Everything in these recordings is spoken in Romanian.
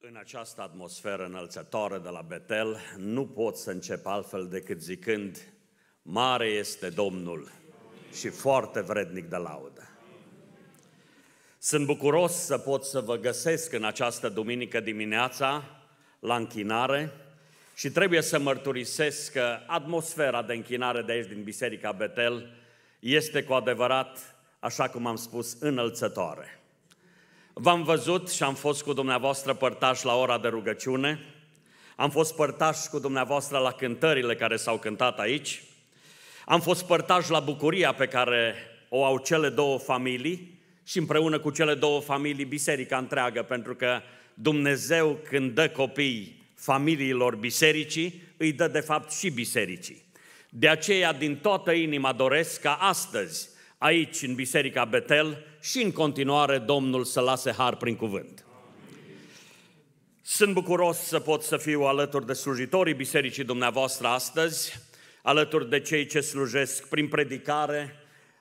În această atmosferă înălțătoare de la Betel, nu pot să încep altfel decât zicând, mare este Domnul și foarte vrednic de laudă. Sunt bucuros să pot să vă găsesc în această duminică dimineața la închinare și trebuie să mărturisesc că atmosfera de închinare de aici din Biserica Betel este cu adevărat, așa cum am spus, înălțătoare. V-am văzut și am fost cu dumneavoastră părtași la ora de rugăciune, am fost părtași cu dumneavoastră la cântările care s-au cântat aici, am fost părtași la bucuria pe care o au cele două familii și împreună cu cele două familii biserica întreagă, pentru că Dumnezeu când dă copii familiilor bisericii, îi dă de fapt și bisericii. De aceea, din toată inima doresc ca astăzi aici în Biserica Betel și în continuare Domnul să lase har prin cuvânt. Sunt bucuros să pot să fiu alături de slujitorii bisericii dumneavoastră astăzi, alături de cei ce slujesc prin predicare,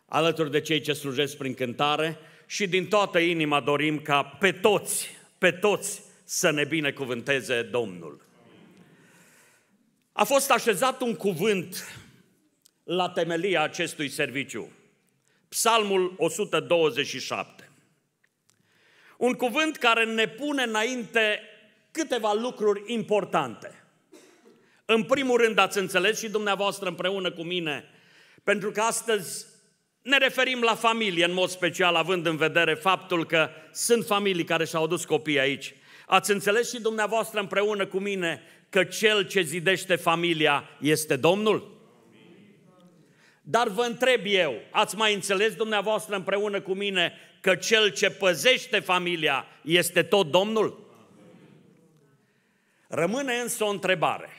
alături de cei ce slujesc prin cântare și din toată inima dorim ca pe toți, pe toți să ne binecuvânteze Domnul. A fost așezat un cuvânt la temelia acestui serviciu. Psalmul 127. Un cuvânt care ne pune înainte câteva lucruri importante. În primul rând ați înțeles și dumneavoastră împreună cu mine, pentru că astăzi ne referim la familie în mod special, având în vedere faptul că sunt familii care și-au dus copii aici. Ați înțeles și dumneavoastră împreună cu mine că cel ce zidește familia este Domnul? Dar vă întreb eu, ați mai înțeles dumneavoastră împreună cu mine că cel ce păzește familia este tot Domnul? Rămâne însă o întrebare.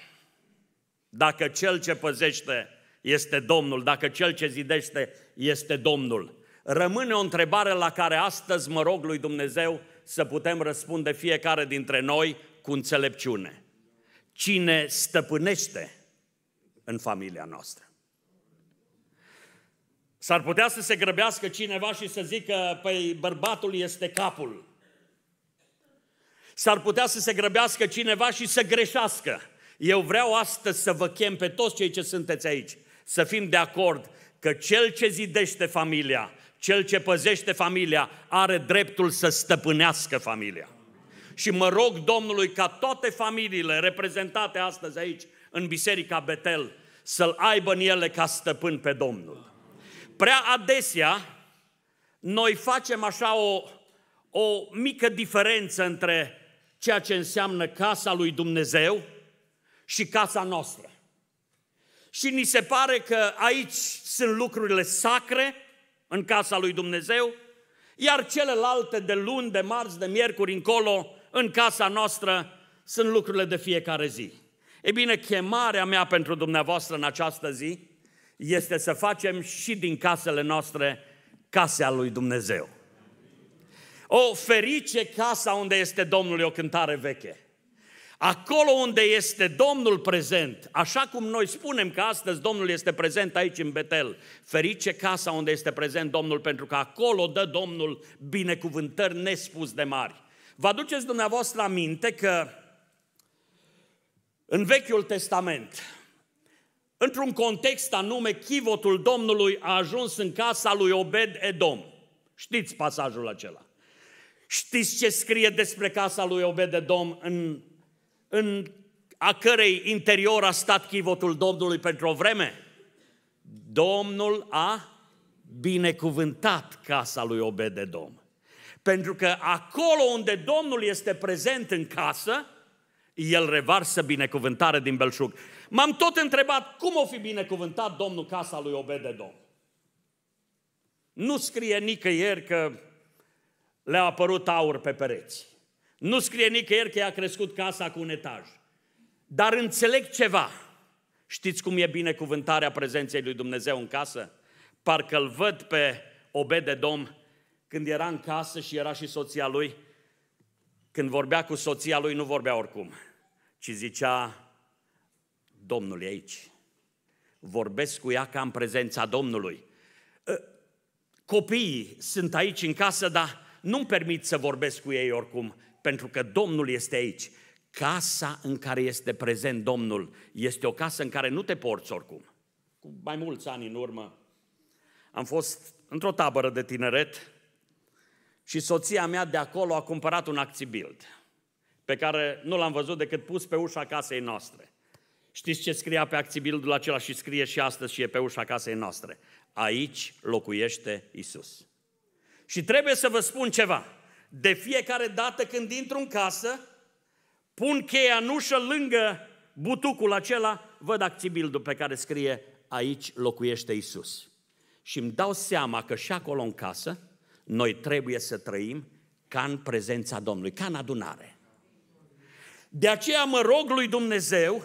Dacă cel ce păzește este Domnul, dacă cel ce zidește este Domnul, rămâne o întrebare la care astăzi mă rog lui Dumnezeu să putem răspunde fiecare dintre noi cu înțelepciune. Cine stăpânește în familia noastră? S-ar putea să se grăbească cineva și să zică, păi bărbatul este capul. S-ar putea să se grăbească cineva și să greșească. Eu vreau astăzi să vă chem pe toți cei ce sunteți aici, să fim de acord că cel ce zidește familia, cel ce păzește familia, are dreptul să stăpânească familia. Și mă rog Domnului ca toate familiile reprezentate astăzi aici, în Biserica Betel, să-L aibă în ele ca stăpân pe Domnul. Prea adesea noi facem așa o, o mică diferență între ceea ce înseamnă casa lui Dumnezeu și casa noastră. Și ni se pare că aici sunt lucrurile sacre în casa lui Dumnezeu, iar celelalte de luni, de marți, de miercuri încolo, în casa noastră, sunt lucrurile de fiecare zi. E bine, chemarea mea pentru dumneavoastră în această zi este să facem și din casele noastre casea lui Dumnezeu. O ferice casa unde este Domnul, e o cântare veche. Acolo unde este Domnul prezent, așa cum noi spunem că astăzi Domnul este prezent aici în Betel, ferice casa unde este prezent Domnul, pentru că acolo dă Domnul binecuvântări nespus de mari. Vă aduceți dumneavoastră aminte că în Vechiul Testament, Într-un context anume, chivotul Domnului a ajuns în casa lui Obed Edom. Știți pasajul acela. Știți ce scrie despre casa lui Obed Edom în, în a cărei interior a stat chivotul Domnului pentru o vreme? Domnul a binecuvântat casa lui Edom. Pentru că acolo unde Domnul este prezent în casă, el revarsă binecuvântare din belșug. M-am tot întrebat cum o fi binecuvântat Domnul casa lui Obededom. Nu scrie nicăieri că le-a apărut aur pe pereți. Nu scrie nicăieri că i-a crescut casa cu un etaj. Dar înțeleg ceva. Știți cum e binecuvântarea prezenței lui Dumnezeu în casă? Parcă îl văd pe Obede Dom când era în casă și era și soția lui. Când vorbea cu soția lui, nu vorbea oricum, ci zicea Domnul e aici. Vorbesc cu ea ca în prezența Domnului. Ă, copiii sunt aici în casă, dar nu-mi permit să vorbesc cu ei oricum, pentru că Domnul este aici. Casa în care este prezent Domnul este o casă în care nu te porți oricum. Cu mai mulți ani în urmă am fost într-o tabără de tineret și soția mea de acolo a cumpărat un acțibild pe care nu l-am văzut decât pus pe ușa casei noastre. Știți ce scria pe acțibildul acela și scrie și astăzi și e pe ușa casei noastre? Aici locuiește Isus. Și trebuie să vă spun ceva. De fiecare dată când intru în casă, pun cheia în ușă lângă butucul acela, văd acțibildul pe care scrie aici locuiește Isus. Și îmi dau seama că și acolo în casă, noi trebuie să trăim ca în prezența Domnului, ca în adunare. De aceea mă rog lui Dumnezeu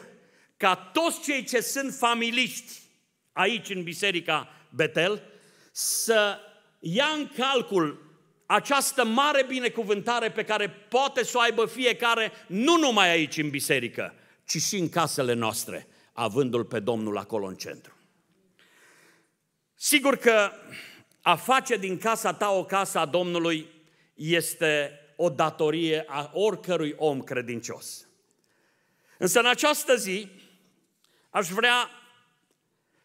ca toți cei ce sunt familiști aici în Biserica Betel să ia în calcul această mare binecuvântare pe care poate să o aibă fiecare, nu numai aici în biserică, ci și în casele noastre, avându-L pe Domnul acolo în centru. Sigur că a face din casa ta o casă a Domnului este o datorie a oricărui om credincios. Însă în această zi, Aș vrea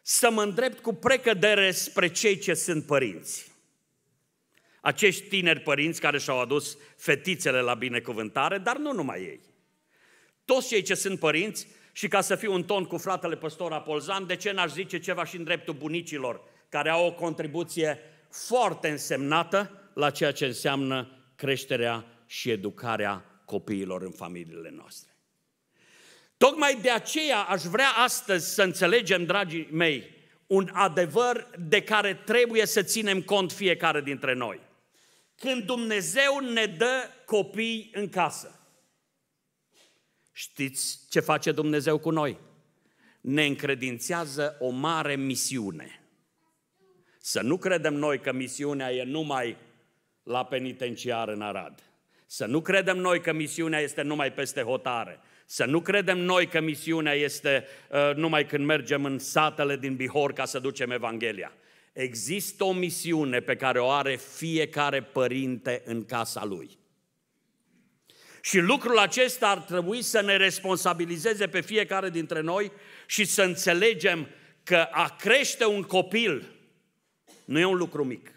să mă îndrept cu precădere spre cei ce sunt părinți. Acești tineri părinți care și-au adus fetițele la binecuvântare, dar nu numai ei. Toți cei ce sunt părinți, și ca să fiu un ton cu fratele păstor Apolzan, de ce n-aș zice ceva și în dreptul bunicilor, care au o contribuție foarte însemnată la ceea ce înseamnă creșterea și educarea copiilor în familiile noastre. Tocmai de aceea aș vrea astăzi să înțelegem, dragii mei, un adevăr de care trebuie să ținem cont fiecare dintre noi. Când Dumnezeu ne dă copii în casă, știți ce face Dumnezeu cu noi? Ne încredințează o mare misiune. Să nu credem noi că misiunea e numai la penitenciar în Arad. Să nu credem noi că misiunea este numai peste hotare. Să nu credem noi că misiunea este uh, numai când mergem în satele din Bihor ca să ducem Evanghelia. Există o misiune pe care o are fiecare părinte în casa lui. Și lucrul acesta ar trebui să ne responsabilizeze pe fiecare dintre noi și să înțelegem că a crește un copil nu e un lucru mic.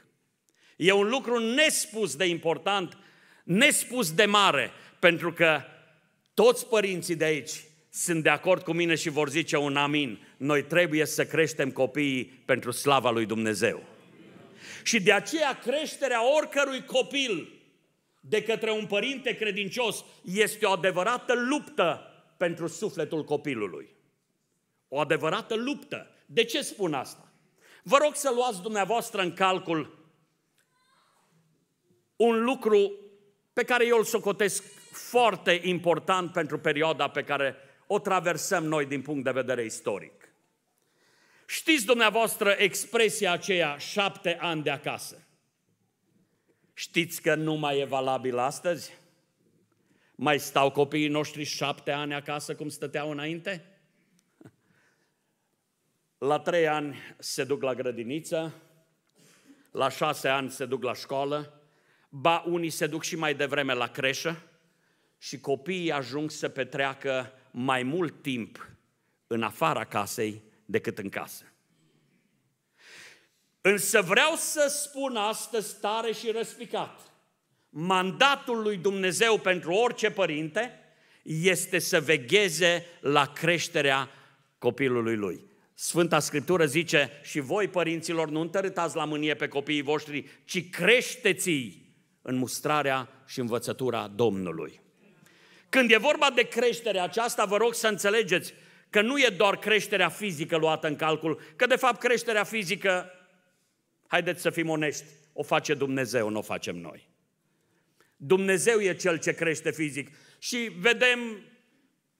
E un lucru nespus de important, nespus de mare, pentru că toți părinții de aici sunt de acord cu mine și vor zice un amin. Noi trebuie să creștem copiii pentru slava lui Dumnezeu. Și de aceea creșterea oricărui copil de către un părinte credincios este o adevărată luptă pentru sufletul copilului. O adevărată luptă. De ce spun asta? Vă rog să luați dumneavoastră în calcul un lucru pe care eu îl socotesc foarte important pentru perioada pe care o traversăm noi din punct de vedere istoric. Știți dumneavoastră expresia aceea șapte ani de acasă? Știți că nu mai e valabil astăzi? Mai stau copiii noștri șapte ani acasă cum stăteau înainte? La trei ani se duc la grădiniță, la șase ani se duc la școală, ba unii se duc și mai devreme la creșă, și copiii ajung să petreacă mai mult timp în afara casei decât în casă. Însă vreau să spun astăzi tare și răspicat. Mandatul lui Dumnezeu pentru orice părinte este să vegheze la creșterea copilului lui. Sfânta Scriptură zice, și voi părinților nu întărâtați la mânie pe copiii voștri, ci creșteți în mustrarea și învățătura Domnului. Când e vorba de creștere aceasta, vă rog să înțelegeți că nu e doar creșterea fizică luată în calcul, că de fapt creșterea fizică, haideți să fim onești, o face Dumnezeu, nu o facem noi. Dumnezeu e cel ce crește fizic. Și vedem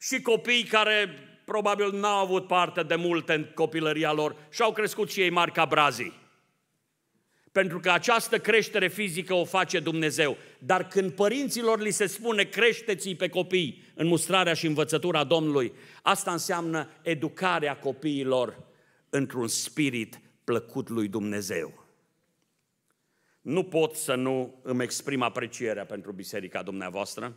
și copii care probabil n-au avut parte de multe în copilăria lor și au crescut și ei mari ca brazii. Pentru că această creștere fizică o face Dumnezeu. Dar când părinților li se spune creșteți pe copii în mustrarea și învățătura Domnului, asta înseamnă educarea copiilor într-un spirit plăcut lui Dumnezeu. Nu pot să nu îmi exprim aprecierea pentru biserica dumneavoastră,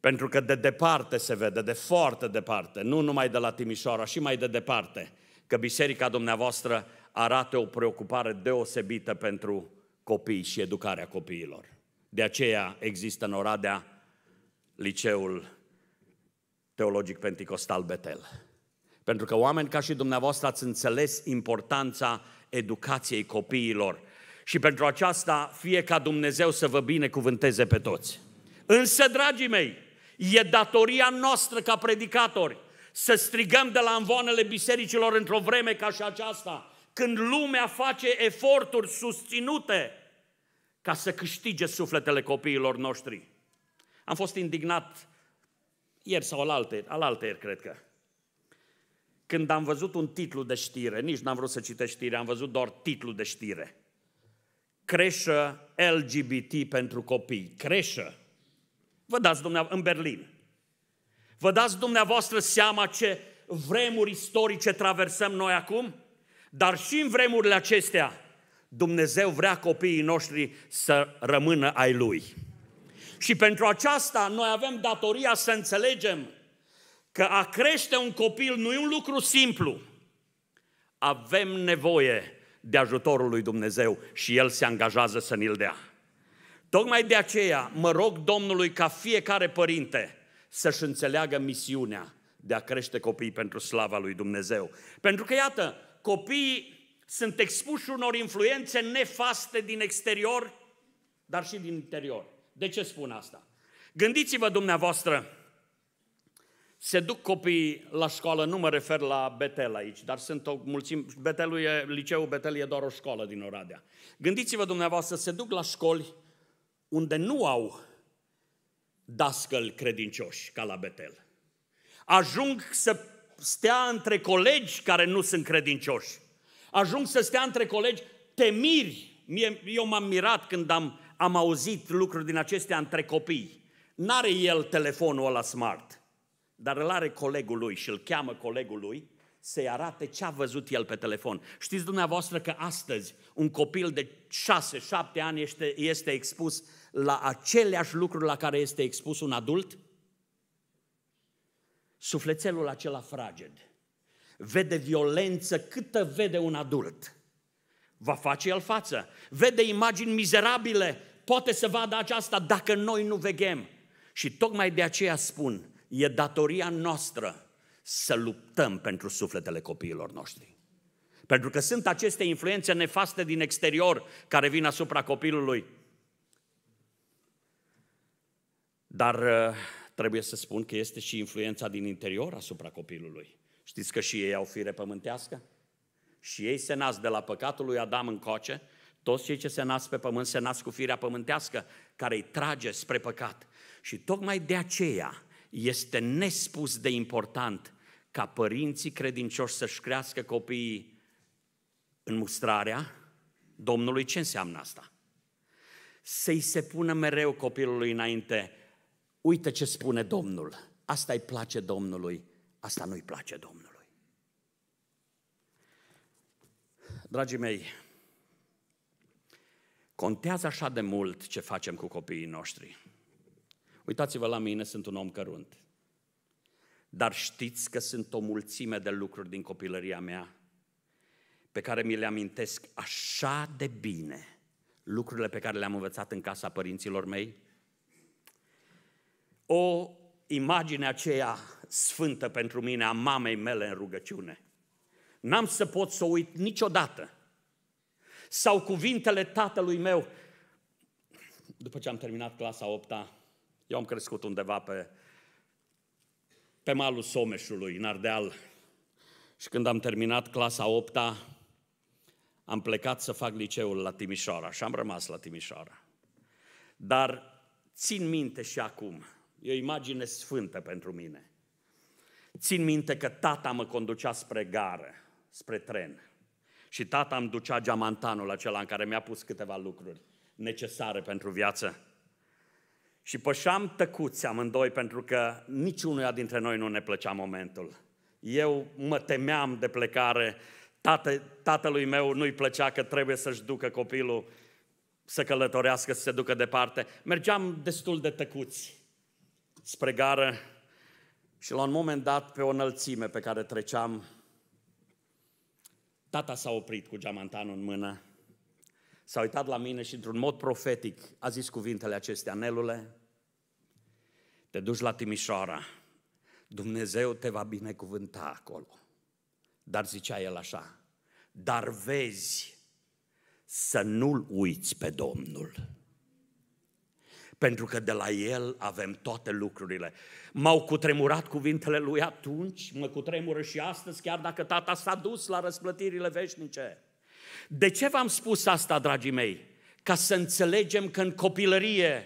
pentru că de departe se vede, de foarte departe, nu numai de la Timișoara, și mai de departe – că biserica dumneavoastră arată o preocupare deosebită pentru copii și educarea copiilor. De aceea există în Oradea liceul teologic pentecostal Betel. Pentru că oameni ca și dumneavoastră ați înțeles importanța educației copiilor și pentru aceasta fie ca Dumnezeu să vă binecuvânteze pe toți. Însă, dragii mei, e datoria noastră ca predicatori să strigăm de la învoanele bisericilor într-o vreme ca și aceasta, când lumea face eforturi susținute ca să câștige sufletele copiilor noștri. Am fost indignat ieri sau alaltă, alaltă ieri, cred că, când am văzut un titlu de știre, nici n-am vrut să citesc știre, am văzut doar titlu de știre. Creșă LGBT pentru copii. Creșă. Vă dați dumneavoastră, în Berlin. Vă dați dumneavoastră seama ce vremuri istorice traversăm noi acum? Dar și în vremurile acestea, Dumnezeu vrea copiii noștri să rămână ai Lui. Și pentru aceasta noi avem datoria să înțelegem că a crește un copil nu e un lucru simplu. Avem nevoie de ajutorul lui Dumnezeu și El se angajează să ne-l dea. Tocmai de aceea mă rog Domnului ca fiecare părinte să-și înțeleagă misiunea de a crește copiii pentru slava lui Dumnezeu. Pentru că, iată, copiii sunt expuși unor influențe nefaste din exterior, dar și din interior. De ce spun asta? Gândiți-vă dumneavoastră, se duc copiii la școală, nu mă refer la Betel aici, dar sunt o mulțime, Betelul e, liceul Betel e doar o școală din Oradea. Gândiți-vă dumneavoastră, se duc la școli unde nu au dascăl credincioși ca la Betel. Ajung să stea între colegi care nu sunt credincioși. Ajung să stea între colegi temiri. Mie, eu m-am mirat când am, am auzit lucruri din acestea între copii. N-are el telefonul ăla smart, dar îl are colegul lui și îl cheamă colegul lui să-i arate ce a văzut el pe telefon. Știți dumneavoastră că astăzi un copil de 6-7 ani este, este expus la aceleași lucruri la care este expus un adult? Sufletelul acela fraged vede violență câtă vede un adult. Va face el față. Vede imagini mizerabile, poate să vadă aceasta dacă noi nu veghem. Și tocmai de aceea spun, e datoria noastră să luptăm pentru sufletele copiilor noștri. Pentru că sunt aceste influențe nefaste din exterior care vin asupra copilului Dar uh, trebuie să spun că este și influența din interior asupra copilului. Știți că și ei au fire pământească? Și ei se nasc de la păcatul lui Adam încoace, toți cei ce se nasc pe pământ se nasc cu firea pământească, care îi trage spre păcat. Și tocmai de aceea este nespus de important ca părinții credincioși să-și crească copiii în mustrarea Domnului. Ce înseamnă asta? Să-i se pună mereu copilului înainte Uite ce spune Domnul. Asta îi place Domnului, asta nu-i place Domnului. Dragii mei, contează așa de mult ce facem cu copiii noștri. Uitați-vă la mine, sunt un om cărunt. Dar știți că sunt o mulțime de lucruri din copilăria mea pe care mi le amintesc așa de bine. Lucrurile pe care le-am învățat în casa părinților mei, o imagine aceea sfântă pentru mine a mamei mele în rugăciune. N-am să pot să o uit niciodată. Sau cuvintele tatălui meu, după ce am terminat clasa 8 -a, eu am crescut undeva pe, pe malul Someșului, în Ardeal. Și când am terminat clasa 8 -a, am plecat să fac liceul la Timișoara și am rămas la Timișoara. Dar țin minte și acum – E o imagine sfântă pentru mine. Țin minte că tata mă conducea spre gară, spre tren. Și tata îmi ducea geamantanul acela în care mi-a pus câteva lucruri necesare pentru viață. Și pășeam tăcuți amândoi pentru că niciunul dintre noi nu ne plăcea momentul. Eu mă temeam de plecare, Tată, tatălui meu nu-i plăcea că trebuie să-și ducă copilul să călătorească, să se ducă departe. Mergeam destul de tăcuți spre gară și la un moment dat, pe o înălțime pe care treceam, tata s-a oprit cu geamantanul în mână, s-a uitat la mine și într-un mod profetic a zis cuvintele acestea, Nelule, te duci la Timișoara, Dumnezeu te va binecuvânta acolo. Dar zicea el așa, dar vezi să nu-L uiți pe Domnul pentru că de la El avem toate lucrurile. M-au cutremurat cuvintele lui atunci, mă cutremură și astăzi, chiar dacă tata s-a dus la răsplătirile veșnice. De ce v-am spus asta, dragii mei? Ca să înțelegem că în copilărie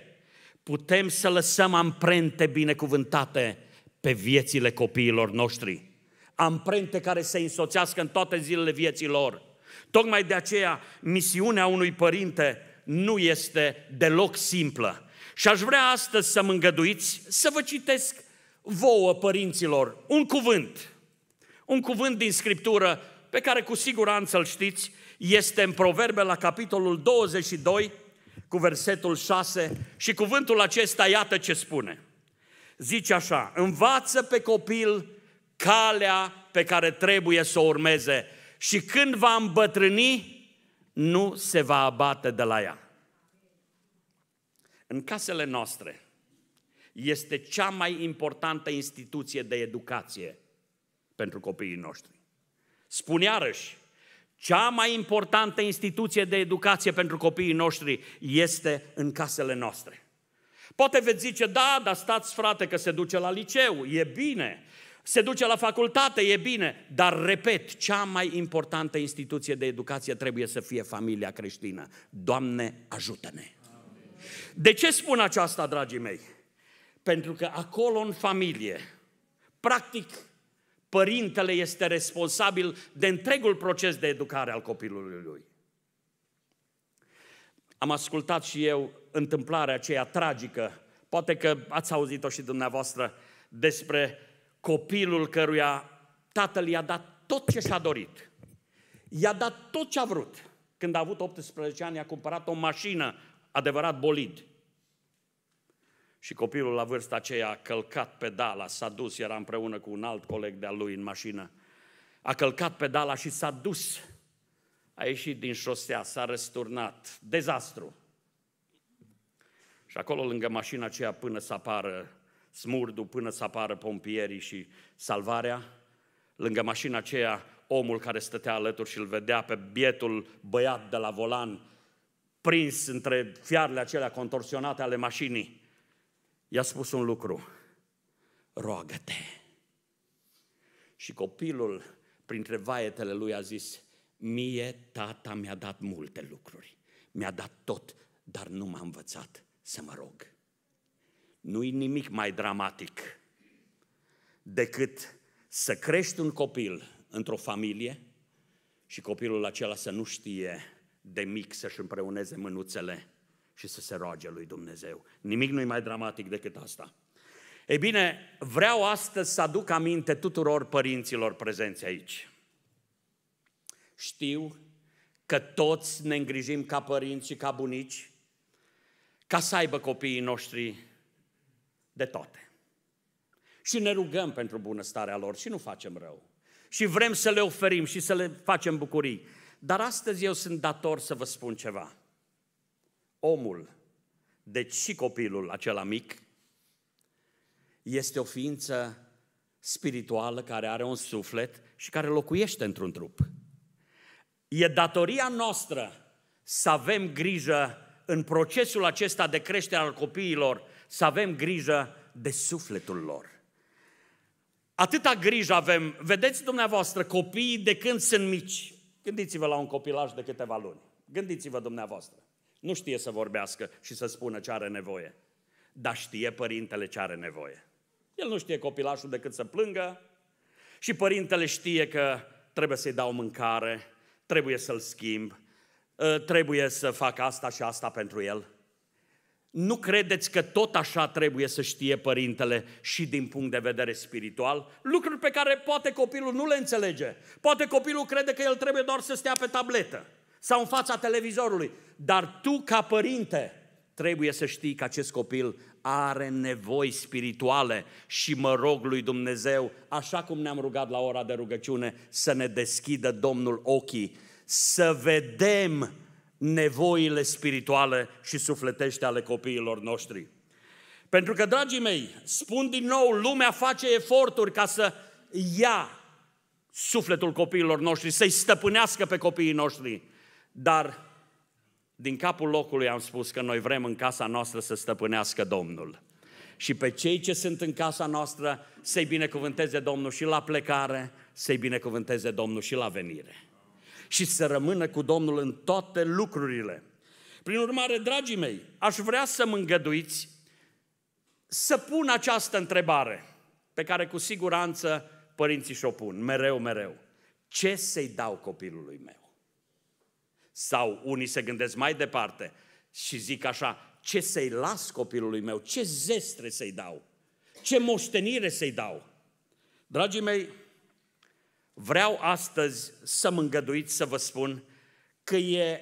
putem să lăsăm amprente binecuvântate pe viețile copiilor noștri. Amprente care se însoțească în toate zilele vieții lor. Tocmai de aceea, misiunea unui părinte nu este deloc simplă. Și aș vrea astăzi să mă îngăduiți să vă citesc vouă, părinților, un cuvânt. Un cuvânt din Scriptură pe care cu siguranță îl știți, este în Proverbe la capitolul 22 cu versetul 6 și cuvântul acesta iată ce spune. Zice așa, învață pe copil calea pe care trebuie să o urmeze și când va îmbătrâni, nu se va abate de la ea în casele noastre este cea mai importantă instituție de educație pentru copiii noștri. Spun iarăși, cea mai importantă instituție de educație pentru copiii noștri este în casele noastre. Poate veți zice, da, dar stați frate că se duce la liceu, e bine, se duce la facultate, e bine, dar repet, cea mai importantă instituție de educație trebuie să fie familia creștină. Doamne, ajută-ne! De ce spun aceasta, dragii mei? Pentru că acolo în familie, practic, părintele este responsabil de întregul proces de educare al copilului lui. Am ascultat și eu întâmplarea aceea tragică, poate că ați auzit-o și dumneavoastră, despre copilul căruia tatăl i-a dat tot ce și-a dorit. I-a dat tot ce a vrut. Când a avut 18 ani, i-a cumpărat o mașină adevărat bolid. Și copilul la vârsta aceea a călcat pedala, s-a dus, era împreună cu un alt coleg de-al lui în mașină. A călcat pedala și s-a dus. A ieșit din șosea, s-a răsturnat. Dezastru. Și acolo lângă mașina aceea până să apară smurdu, până să apară pompierii și salvarea, lângă mașina aceea omul care stătea alături și îl vedea pe bietul băiat de la volan prins între fiarele acelea contorsionate ale mașinii, i-a spus un lucru, roagă-te. Și copilul, printre vaetele lui, a zis, mie tata mi-a dat multe lucruri, mi-a dat tot, dar nu m-a învățat să mă rog. Nu-i nimic mai dramatic decât să crești un copil într-o familie și copilul acela să nu știe de mic să-și împreuneze mânuțele și să se roage lui Dumnezeu. Nimic nu-i mai dramatic decât asta. Ei bine, vreau astăzi să aduc aminte tuturor părinților prezenți aici. Știu că toți ne îngrijim ca părinți și ca bunici, ca să aibă copiii noștri de toate. Și ne rugăm pentru bunăstarea lor și nu facem rău. Și vrem să le oferim și să le facem bucurii. Dar astăzi eu sunt dator să vă spun ceva. Omul, deci și copilul acela mic, este o ființă spirituală care are un suflet și care locuiește într-un trup. E datoria noastră să avem grijă în procesul acesta de creștere al copiilor, să avem grijă de sufletul lor. Atâta grijă avem. Vedeți dumneavoastră, copiii de când sunt mici, Gândiți-vă la un copilaj de câteva luni. Gândiți-vă dumneavoastră. Nu știe să vorbească și să spună ce are nevoie. Dar știe părintele ce are nevoie. El nu știe copilașul decât să plângă și părintele știe că trebuie să-i dau mâncare, trebuie să-l schimb, ă, trebuie să fac asta și asta pentru el. Nu credeți că tot așa trebuie să știe părintele și din punct de vedere spiritual? Lucruri pe care poate copilul nu le înțelege. Poate copilul crede că el trebuie doar să stea pe tabletă sau în fața televizorului. Dar tu, ca părinte, trebuie să știi că acest copil are nevoi spirituale și mă rog lui Dumnezeu, așa cum ne-am rugat la ora de rugăciune, să ne deschidă Domnul ochii, să vedem nevoile spirituale și sufletește ale copiilor noștri. Pentru că, dragii mei, spun din nou, lumea face eforturi ca să ia sufletul copiilor noștri, să-i stăpânească pe copiii noștri. Dar din capul locului am spus că noi vrem în casa noastră să stăpânească Domnul. Și pe cei ce sunt în casa noastră să-i binecuvânteze Domnul și la plecare, să-i binecuvânteze Domnul și la venire și să rămână cu Domnul în toate lucrurile. Prin urmare, dragii mei, aș vrea să mă îngăduiți să pun această întrebare, pe care cu siguranță părinții și-o pun, mereu, mereu. Ce să-i dau copilului meu? Sau unii se gândesc mai departe și zic așa, ce să-i las copilului meu? Ce zestre să-i dau? Ce moștenire să-i dau? Dragii mei, Vreau astăzi să mă îngăduiți să vă spun că e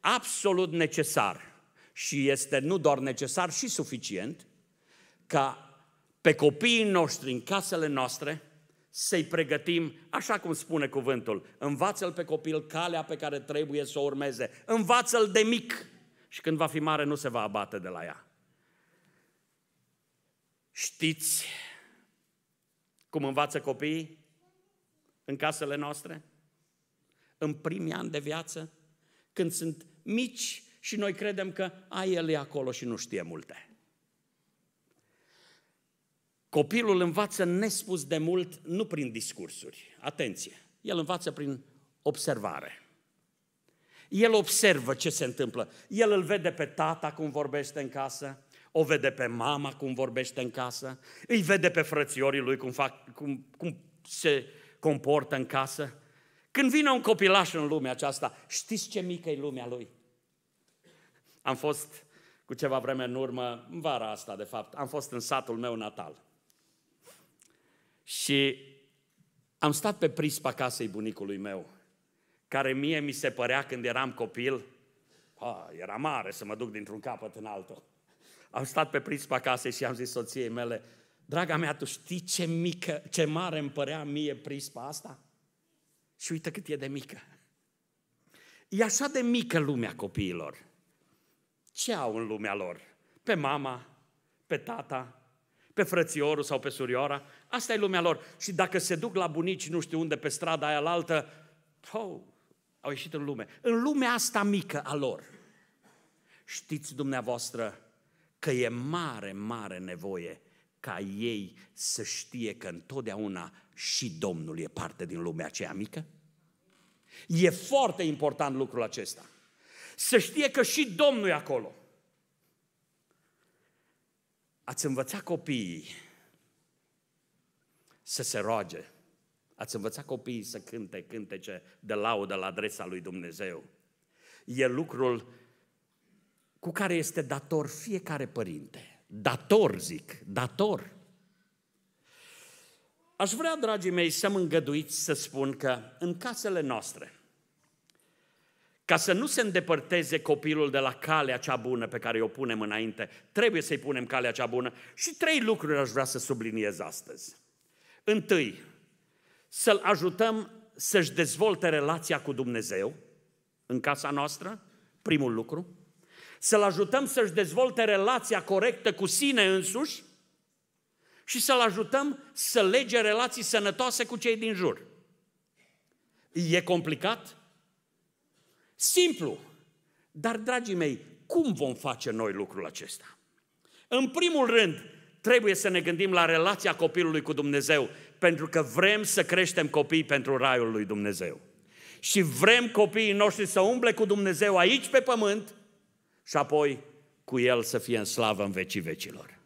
absolut necesar și este nu doar necesar și suficient ca pe copiii noștri, în casele noastre, să-i pregătim, așa cum spune cuvântul, învață-l pe copil calea pe care trebuie să o urmeze, învață-l de mic și când va fi mare nu se va abate de la ea. Știți cum învață copiii? în casele noastre? În primii ani de viață? Când sunt mici și noi credem că a, el e acolo și nu știe multe. Copilul învață nespus de mult, nu prin discursuri. Atenție! El învață prin observare. El observă ce se întâmplă. El îl vede pe tata cum vorbește în casă, o vede pe mama cum vorbește în casă, îi vede pe frățiorii lui cum, fac, cum, cum se comportă în casă? Când vine un copilaș în lumea aceasta, știți ce mică e lumea lui? Am fost cu ceva vreme în urmă, în vara asta de fapt, am fost în satul meu natal. Și am stat pe prispa casei bunicului meu, care mie mi se părea când eram copil, a, ah, era mare să mă duc dintr-un capăt în altul. Am stat pe prispa casei și am zis soției mele, Draga mea, tu știi ce, mică, ce mare îmi părea mie prispa asta? Și uite cât e de mică. E așa de mică lumea copiilor. Ce au în lumea lor? Pe mama, pe tata, pe frățiorul sau pe surioara. Asta e lumea lor. Și dacă se duc la bunici nu știu unde, pe strada aia altă, oh, au ieșit în lume. În lumea asta mică a lor. Știți dumneavoastră că e mare, mare nevoie ca ei să știe că întotdeauna și Domnul e parte din lumea aceea mică? E foarte important lucrul acesta. Să știe că și Domnul e acolo. Ați învățat copiii să se roage. Ați învățat copiii să cânte cântece de laudă la adresa lui Dumnezeu. E lucrul cu care este dator fiecare părinte. Dator, zic, dator. Aș vrea, dragii mei, să mă îngăduiți să spun că în casele noastre, ca să nu se îndepărteze copilul de la calea cea bună pe care o punem înainte, trebuie să-i punem calea cea bună și trei lucruri aș vrea să subliniez astăzi. Întâi, să-l ajutăm să-și dezvolte relația cu Dumnezeu în casa noastră, primul lucru să-l ajutăm să-și dezvolte relația corectă cu sine însuși și să-l ajutăm să lege relații sănătoase cu cei din jur. E complicat? Simplu. Dar, dragii mei, cum vom face noi lucrul acesta? În primul rând, trebuie să ne gândim la relația copilului cu Dumnezeu, pentru că vrem să creștem copii pentru raiul lui Dumnezeu. Și vrem copiii noștri să umble cu Dumnezeu aici pe pământ și apoi cu El să fie în slavă în vecii vecilor.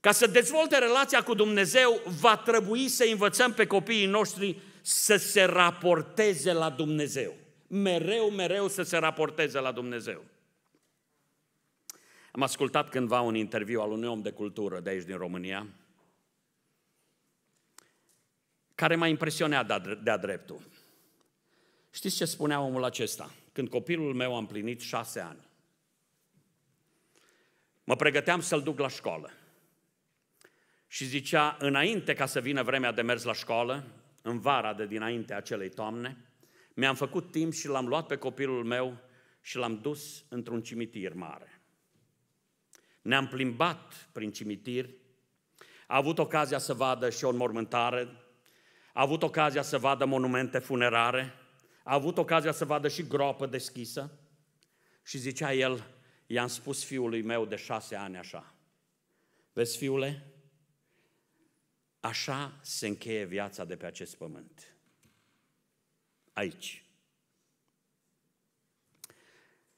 Ca să dezvolte relația cu Dumnezeu, va trebui să învățăm pe copiii noștri să se raporteze la Dumnezeu. Mereu, mereu să se raporteze la Dumnezeu. Am ascultat cândva un interviu al unui om de cultură de aici din România, care m-a impresionat de-a dreptul. Știți ce spunea omul acesta? când copilul meu a împlinit șase ani. Mă pregăteam să-l duc la școală. Și zicea, înainte ca să vină vremea de mers la școală, în vara de dinainte acelei toamne, mi-am făcut timp și l-am luat pe copilul meu și l-am dus într-un cimitir mare. Ne-am plimbat prin cimitir, a avut ocazia să vadă și o înmormântare, a avut ocazia să vadă monumente funerare, a avut ocazia să vadă și groapă deschisă și zicea el, i-am spus fiului meu de șase ani așa, vezi fiule, așa se încheie viața de pe acest pământ. Aici.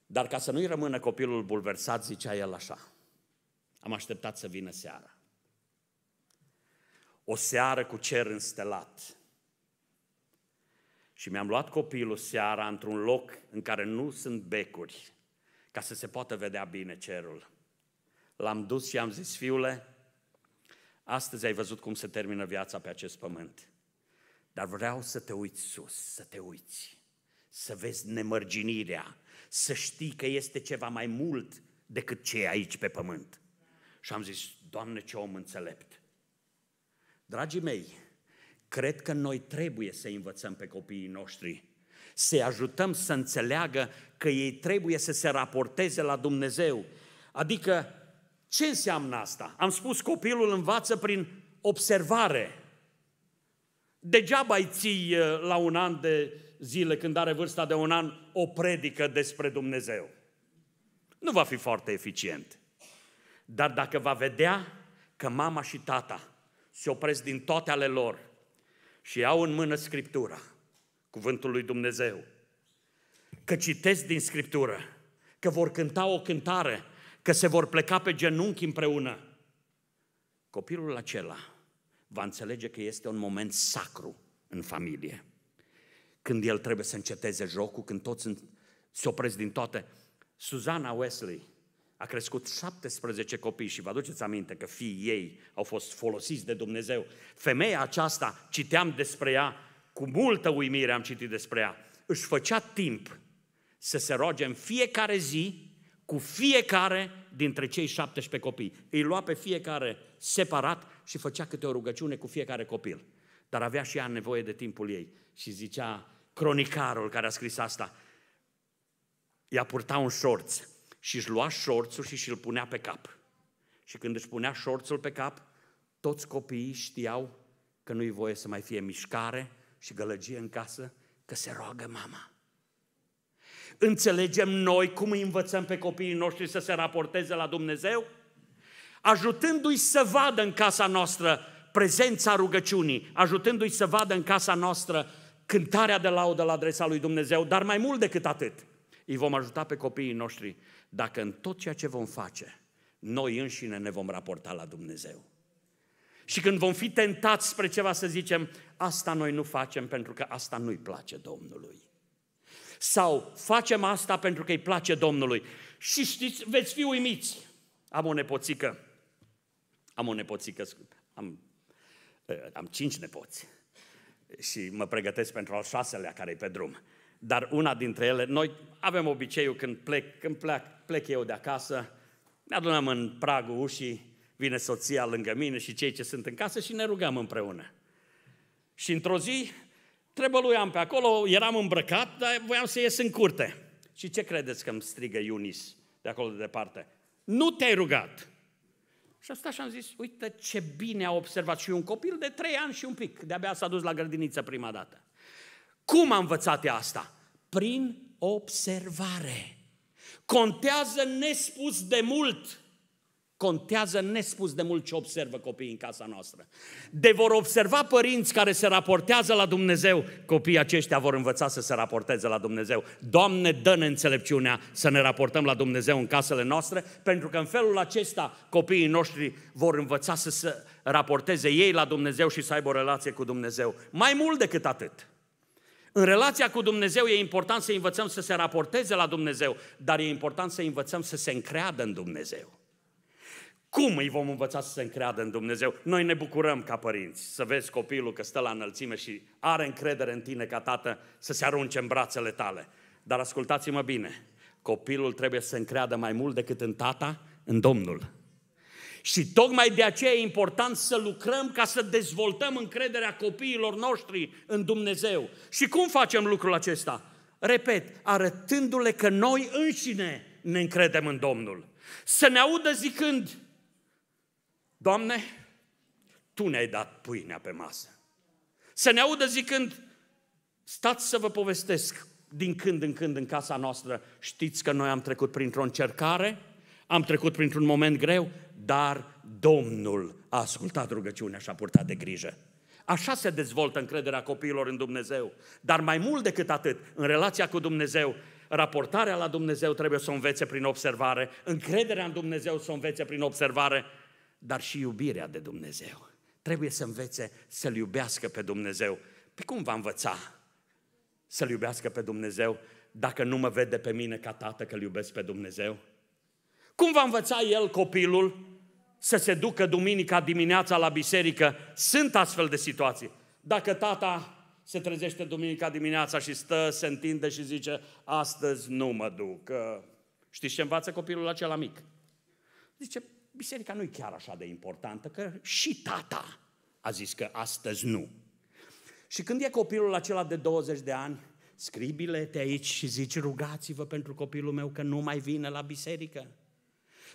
Dar ca să nu-i rămână copilul bulversat, zicea el așa, am așteptat să vină seara. O seară cu cer înstelat, și mi-am luat copilul seara într-un loc în care nu sunt becuri, ca să se poată vedea bine cerul. L-am dus și am zis, fiule, astăzi ai văzut cum se termină viața pe acest pământ. Dar vreau să te uiți sus, să te uiți, să vezi nemărginirea, să știi că este ceva mai mult decât ce e aici pe pământ. Și am zis, Doamne, ce om înțelept! Dragii mei, Cred că noi trebuie să învățăm pe copiii noștri, să ajutăm să înțeleagă că ei trebuie să se raporteze la Dumnezeu. Adică, ce înseamnă asta? Am spus copilul învață prin observare. Degeaba îi ții uh, la un an de zile, când are vârsta de un an, o predică despre Dumnezeu. Nu va fi foarte eficient. Dar dacă va vedea că mama și tata se opresc din toate ale lor și au în mână Scriptura, cuvântul lui Dumnezeu, că citesc din Scriptură, că vor cânta o cântare, că se vor pleca pe genunchi împreună, copilul acela va înțelege că este un moment sacru în familie. Când el trebuie să înceteze jocul, când toți se opresc din toate. Suzana Wesley, a crescut 17 copii și vă aduceți aminte că fiii ei au fost folosiți de Dumnezeu. Femeia aceasta, citeam despre ea, cu multă uimire am citit despre ea, își făcea timp să se roage în fiecare zi cu fiecare dintre cei 17 copii. Îi lua pe fiecare separat și făcea câte o rugăciune cu fiecare copil. Dar avea și ea nevoie de timpul ei. Și zicea cronicarul care a scris asta, ea purta un șorț și își lua șorțul și și-l punea pe cap. Și când își punea șorțul pe cap, toți copiii știau că nu-i voie să mai fie mișcare și gălăgie în casă, că se roagă mama. Înțelegem noi cum îi învățăm pe copiii noștri să se raporteze la Dumnezeu? Ajutându-i să vadă în casa noastră prezența rugăciunii, ajutându-i să vadă în casa noastră cântarea de laudă la adresa lui Dumnezeu, dar mai mult decât atât – îi vom ajuta pe copiii noștri dacă în tot ceea ce vom face, noi înșine ne vom raporta la Dumnezeu. Și când vom fi tentați spre ceva să zicem, asta noi nu facem pentru că asta nu-i place Domnului. Sau facem asta pentru că îi place Domnului. Și știți, veți fi uimiți. Am o nepoțică. Am o nepoțică. Am, eh, am cinci nepoți. Și mă pregătesc pentru al șaselea care e pe drum dar una dintre ele, noi avem obiceiul când plec, când plec, plec eu de acasă, ne adunăm în pragul ușii, vine soția lângă mine și cei ce sunt în casă și ne rugăm împreună. Și într-o zi, trebăluiam pe acolo, eram îmbrăcat, dar voiam să ies în curte. Și ce credeți că îmi strigă Iunis de acolo de departe? Nu te-ai rugat! Și asta și am zis, uite ce bine a observat și un copil de trei ani și un pic, de-abia s-a dus la grădiniță prima dată. Cum a învățat ea asta? Prin observare. Contează nespus de mult Contează nespus de mult ce observă copiii în casa noastră. De vor observa părinți care se raportează la Dumnezeu, copiii aceștia vor învăța să se raporteze la Dumnezeu. Doamne, dă-ne înțelepciunea să ne raportăm la Dumnezeu în casele noastre, pentru că în felul acesta copiii noștri vor învăța să se raporteze ei la Dumnezeu și să aibă o relație cu Dumnezeu. Mai mult decât atât, în relația cu Dumnezeu e important să învățăm să se raporteze la Dumnezeu, dar e important să învățăm să se încreadă în Dumnezeu. Cum îi vom învăța să se încreadă în Dumnezeu? Noi ne bucurăm ca părinți să vezi copilul că stă la înălțime și are încredere în tine ca tată să se arunce în brațele tale. Dar ascultați-mă bine, copilul trebuie să încreadă mai mult decât în tata, în Domnul. Și tocmai de aceea e important să lucrăm ca să dezvoltăm încrederea copiilor noștri în Dumnezeu. Și cum facem lucrul acesta? Repet, arătându-le că noi înșine ne încredem în Domnul. Să ne audă zicând, Doamne, Tu ne-ai dat pâinea pe masă. Să ne audă zicând, stați să vă povestesc din când în când în casa noastră, știți că noi am trecut printr-o încercare, am trecut printr-un moment greu, dar Domnul a ascultat rugăciunea și a purtat de grijă. Așa se dezvoltă încrederea copiilor în Dumnezeu. Dar mai mult decât atât, în relația cu Dumnezeu, raportarea la Dumnezeu trebuie să o învețe prin observare, încrederea în Dumnezeu să o învețe prin observare, dar și iubirea de Dumnezeu. Trebuie să învețe să-L iubească pe Dumnezeu. Pe păi cum va învăța să-L iubească pe Dumnezeu dacă nu mă vede pe mine ca tată că-L iubesc pe Dumnezeu? Cum va învăța el copilul să se ducă duminica dimineața la biserică? Sunt astfel de situații. Dacă tata se trezește duminica dimineața și stă, se întinde și zice, astăzi nu mă duc. Știți ce învață copilul acela mic? Zice, biserica nu e chiar așa de importantă, că și tata a zis că astăzi nu. Și când e copilul acela de 20 de ani, scrii bilete aici și zici, rugați-vă pentru copilul meu că nu mai vine la biserică.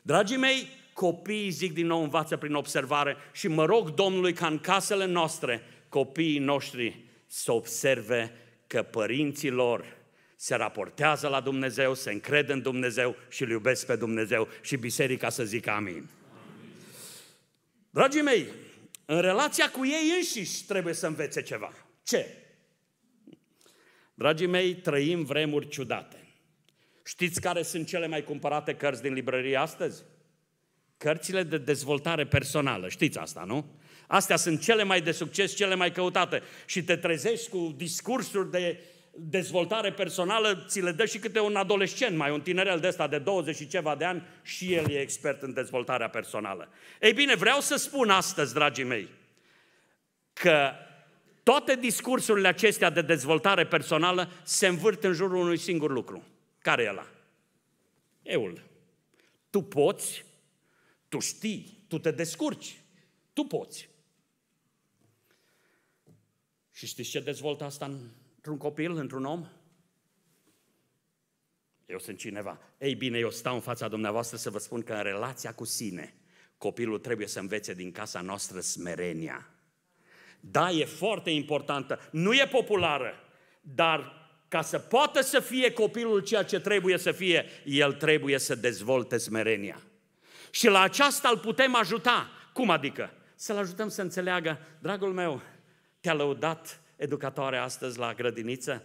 Dragii mei, copiii, zic din nou, învață prin observare și mă rog Domnului ca în casele noastre copiii noștri să observe că părinții lor se raportează la Dumnezeu, se încred în Dumnezeu și îl iubesc pe Dumnezeu și biserica să zică amin. amin. Dragii mei, în relația cu ei înșiși trebuie să învețe ceva. Ce? Dragii mei, trăim vremuri ciudate. Știți care sunt cele mai cumpărate cărți din librărie astăzi? Cărțile de dezvoltare personală, știți asta, nu? Astea sunt cele mai de succes, cele mai căutate. Și te trezești cu discursuri de dezvoltare personală, ți le dă și câte un adolescent, mai un tinerel de ăsta de 20 și ceva de ani și el e expert în dezvoltarea personală. Ei bine, vreau să spun astăzi, dragii mei, că toate discursurile acestea de dezvoltare personală se învârt în jurul unui singur lucru. Care e ăla? Eul. Tu poți, tu știi, tu te descurci, tu poți. Și știți ce dezvoltă asta într-un copil, într-un om? Eu sunt cineva. Ei bine, eu stau în fața dumneavoastră să vă spun că în relația cu sine, copilul trebuie să învețe din casa noastră smerenia. Da, e foarte importantă, nu e populară, dar ca să poată să fie copilul ceea ce trebuie să fie, el trebuie să dezvolte smerenia. Și la aceasta îl putem ajuta. Cum adică? Să-l ajutăm să înțeleagă, dragul meu, te-a lăudat educatoarea astăzi la grădiniță?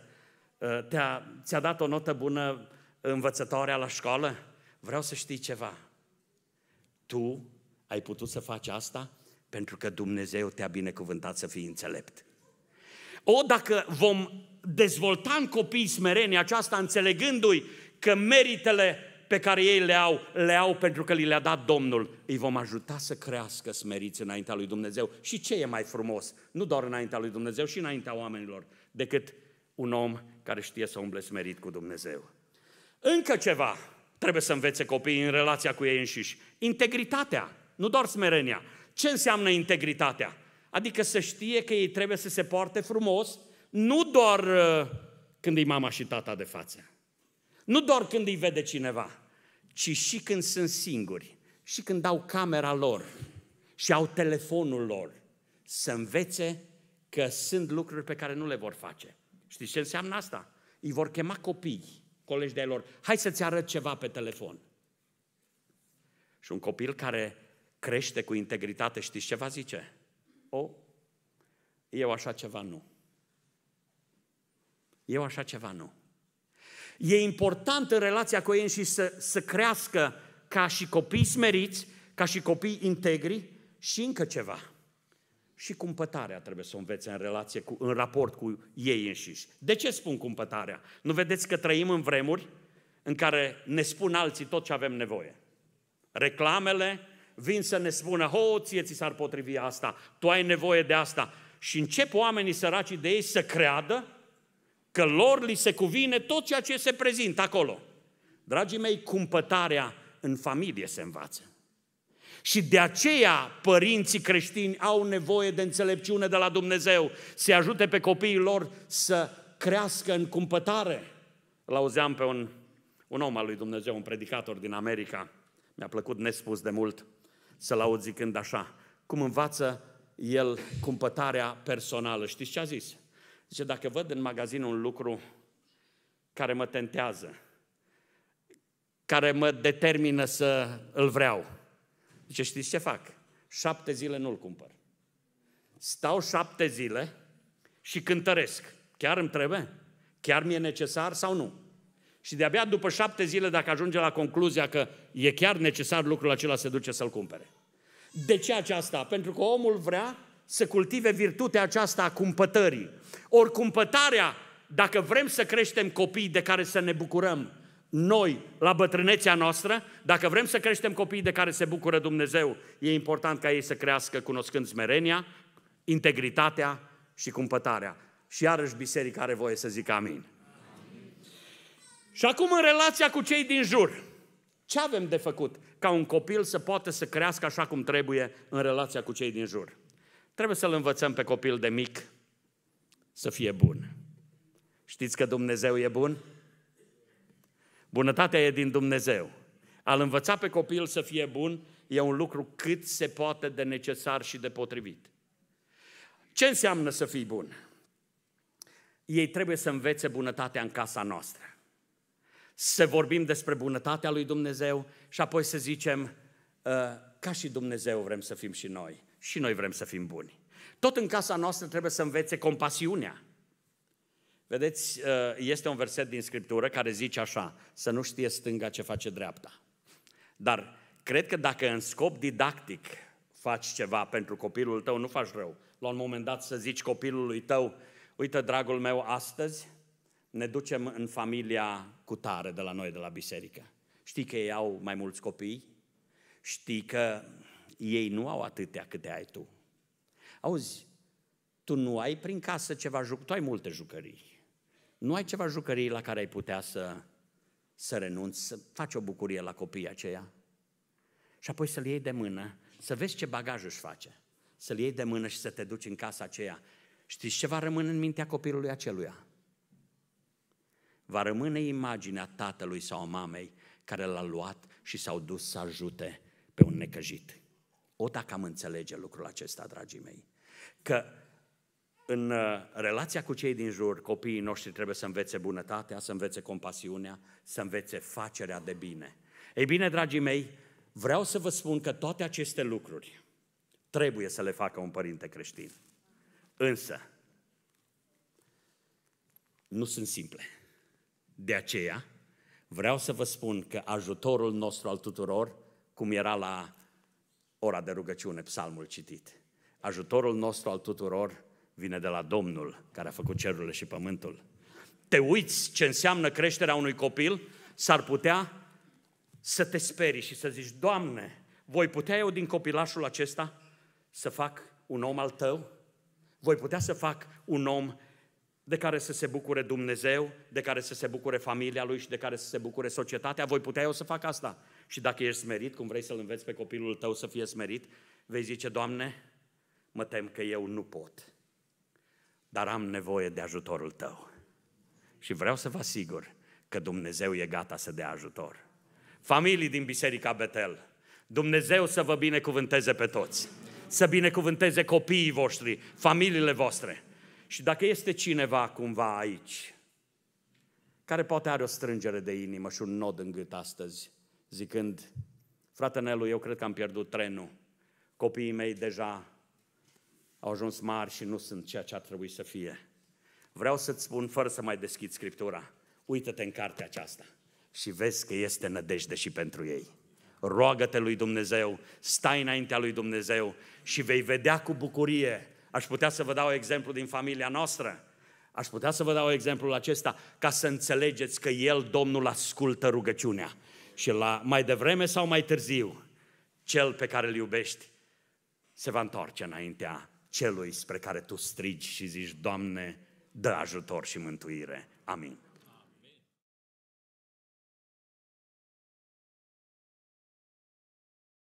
Ă, te-a, ți-a dat o notă bună învățătoarea la școală? Vreau să știi ceva. Tu ai putut să faci asta pentru că Dumnezeu te-a binecuvântat să fii înțelept. O, dacă vom dezvolta în copii smerenia aceasta, înțelegându-i că meritele pe care ei le au, le au pentru că li le-a dat Domnul. Îi vom ajuta să crească smeriți înaintea lui Dumnezeu. Și ce e mai frumos? Nu doar înaintea lui Dumnezeu, și înaintea oamenilor, decât un om care știe să umble smerit cu Dumnezeu. Încă ceva trebuie să învețe copiii în relația cu ei înșiși. Integritatea, nu doar smerenia. Ce înseamnă integritatea? Adică să știe că ei trebuie să se poarte frumos, nu doar uh, când e mama și tata de față, nu doar când îi vede cineva, ci și când sunt singuri, și când au camera lor și au telefonul lor, să învețe că sunt lucruri pe care nu le vor face. Știți ce înseamnă asta? Îi vor chema copii, colegi de lor, hai să-ți arăt ceva pe telefon. Și un copil care crește cu integritate, știți ce va zice? O, eu așa ceva nu. Eu așa ceva nu. E important în relația cu ei și să, să crească ca și copii smeriți, ca și copii integri și încă ceva. Și cumpătarea trebuie să o învețe în relație cu, în raport cu ei înșiși. De ce spun cumpătarea? Nu vedeți că trăim în vremuri în care ne spun alții tot ce avem nevoie. Reclamele vin să ne spună, ho, ție ți s-ar potrivi asta, tu ai nevoie de asta. Și încep oamenii săraci de ei să creadă că lor li se cuvine tot ceea ce se prezintă acolo. Dragii mei, cumpătarea în familie se învață. Și de aceea părinții creștini au nevoie de înțelepciune de la Dumnezeu, să ajute pe copiii lor să crească în cumpătare. L-auzeam pe un, un om al lui Dumnezeu, un predicator din America, mi-a plăcut nespus de mult să-l aud zicând așa, cum învață el cumpătarea personală. Știți ce a zis? Zice, deci, dacă văd în magazin un lucru care mă tentează, care mă determină să îl vreau, zice, știți ce fac? Șapte zile nu-l cumpăr. Stau șapte zile și cântăresc. Chiar îmi trebuie? Chiar mi-e necesar sau nu? Și de-abia după șapte zile, dacă ajunge la concluzia că e chiar necesar lucrul acela, se duce să-l cumpere. De ce aceasta? Pentru că omul vrea să cultive virtutea aceasta a cumpătării. Ori cumpătarea, dacă vrem să creștem copii de care să ne bucurăm noi la bătrânețea noastră, dacă vrem să creștem copii de care se bucură Dumnezeu, e important ca ei să crească cunoscând smerenia, integritatea și cumpătarea. Și iarăși biserica are voie să zică amin. amin. Și acum în relația cu cei din jur. Ce avem de făcut ca un copil să poată să crească așa cum trebuie în relația cu cei din jur? Trebuie să-l învățăm pe copil de mic să fie bun. Știți că Dumnezeu e bun? Bunătatea e din Dumnezeu. Al învăța pe copil să fie bun e un lucru cât se poate de necesar și de potrivit. Ce înseamnă să fii bun? Ei trebuie să învețe bunătatea în casa noastră. Să vorbim despre bunătatea lui Dumnezeu și apoi să zicem, ă, ca și Dumnezeu vrem să fim și noi și noi vrem să fim buni. Tot în casa noastră trebuie să învețe compasiunea. Vedeți, uh, este un verset din Scriptură care zice așa, să nu știe stânga ce face dreapta. Dar cred că dacă în scop didactic faci ceva pentru copilul tău, nu faci rău. La un moment dat să zici copilului tău, uite, dragul meu, astăzi ne ducem în familia cu tare de la noi, de la biserică. Știi că ei au mai mulți copii? Știi că ei nu au atâtea câte ai tu. Auzi, tu nu ai prin casă ceva juc, tu ai multe jucării. Nu ai ceva jucării la care ai putea să, să renunți, să faci o bucurie la copiii aceia? Și apoi să-l iei de mână, să vezi ce bagaj își face. Să-l iei de mână și să te duci în casa aceea. Știți ce va rămâne în mintea copilului aceluia? Va rămâne imaginea tatălui sau mamei care l-a luat și s-au dus să ajute pe un necăjit. O, dacă am înțelege lucrul acesta, dragii mei, că în uh, relația cu cei din jur, copiii noștri trebuie să învețe bunătatea, să învețe compasiunea, să învețe facerea de bine. Ei bine, dragii mei, vreau să vă spun că toate aceste lucruri trebuie să le facă un părinte creștin. Însă, nu sunt simple. De aceea, vreau să vă spun că ajutorul nostru al tuturor, cum era la ora de rugăciune, psalmul citit. Ajutorul nostru al tuturor vine de la Domnul care a făcut cerurile și pământul. Te uiți ce înseamnă creșterea unui copil, s-ar putea să te sperii și să zici, Doamne, voi putea eu din copilașul acesta să fac un om al tău? Voi putea să fac un om de care să se bucure Dumnezeu, de care să se bucure familia lui și de care să se bucure societatea? Voi putea eu să fac asta? Și dacă ești smerit, cum vrei să-l înveți pe copilul tău să fie smerit, vei zice, Doamne, mă tem că eu nu pot, dar am nevoie de ajutorul tău. Și vreau să vă asigur că Dumnezeu e gata să dea ajutor. Familii din Biserica Betel, Dumnezeu să vă binecuvânteze pe toți, să binecuvânteze copiii voștri, familiile voastre. Și dacă este cineva cumva aici, care poate are o strângere de inimă și un nod în gât astăzi, zicând, frate Nelu, eu cred că am pierdut trenul. Copiii mei deja au ajuns mari și nu sunt ceea ce ar trebui să fie. Vreau să-ți spun, fără să mai deschid Scriptura, uită-te în cartea aceasta și vezi că este nădejde și pentru ei. Roagă-te lui Dumnezeu, stai înaintea lui Dumnezeu și vei vedea cu bucurie. Aș putea să vă dau exemplu din familia noastră. Aș putea să vă dau exemplul acesta ca să înțelegeți că El, Domnul, ascultă rugăciunea și la mai devreme sau mai târziu, cel pe care îl iubești se va întoarce înaintea celui spre care tu strigi și zici, Doamne, dă ajutor și mântuire. Amin.